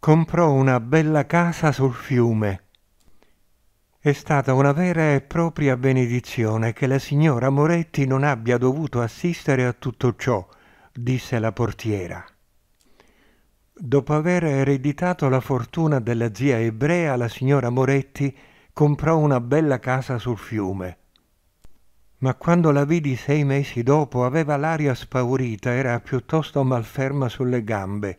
comprò una bella casa sul fiume. È stata una vera e propria benedizione che la signora Moretti non abbia dovuto assistere a tutto ciò, disse la portiera. Dopo aver ereditato la fortuna della zia ebrea, la signora Moretti comprò una bella casa sul fiume. Ma quando la vidi sei mesi dopo aveva l'aria spaurita, era piuttosto malferma sulle gambe,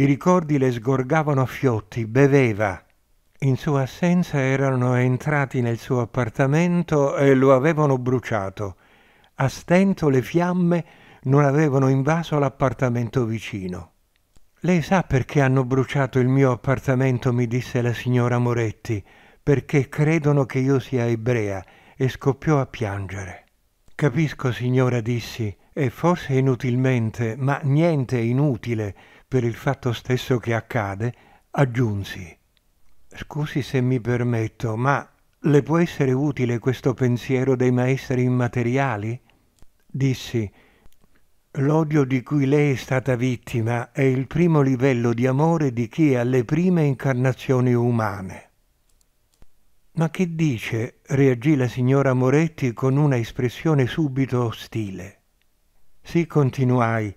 i ricordi le sgorgavano a fiotti, beveva. In sua assenza erano entrati nel suo appartamento e lo avevano bruciato. A stento le fiamme non avevano invaso l'appartamento vicino. Lei sa perché hanno bruciato il mio appartamento, mi disse la signora Moretti, perché credono che io sia ebrea e scoppiò a piangere. Capisco, signora, dissi, e forse inutilmente, ma niente è inutile, per il fatto stesso che accade, aggiunsi Scusi se mi permetto, ma le può essere utile questo pensiero dei maestri immateriali? Dissi L'odio di cui lei è stata vittima è il primo livello di amore di chi ha le prime incarnazioni umane. Ma che dice? reagì la signora Moretti con una espressione subito ostile. Sì, continuai,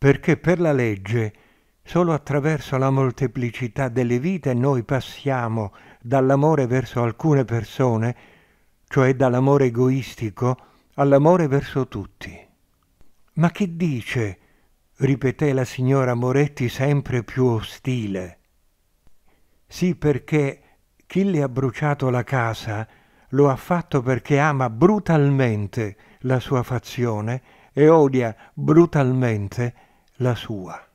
perché per la legge solo attraverso la molteplicità delle vite noi passiamo dall'amore verso alcune persone, cioè dall'amore egoistico, all'amore verso tutti. Ma che dice? ripeté la signora Moretti sempre più ostile. Sì, perché chi le ha bruciato la casa lo ha fatto perché ama brutalmente la sua fazione e odia brutalmente la la sua.